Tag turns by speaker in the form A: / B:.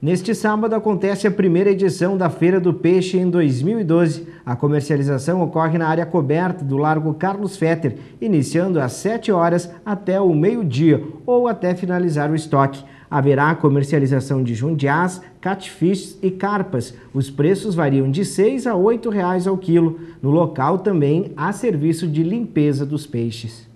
A: Neste sábado acontece a primeira edição da Feira do Peixe em 2012. A comercialização ocorre na área coberta do Largo Carlos Fetter, iniciando às 7 horas até o meio-dia ou até finalizar o estoque. Haverá comercialização de jundiás, catfish e carpas. Os preços variam de R$ 6 a R$ 8 reais ao quilo. No local também há serviço de limpeza dos peixes.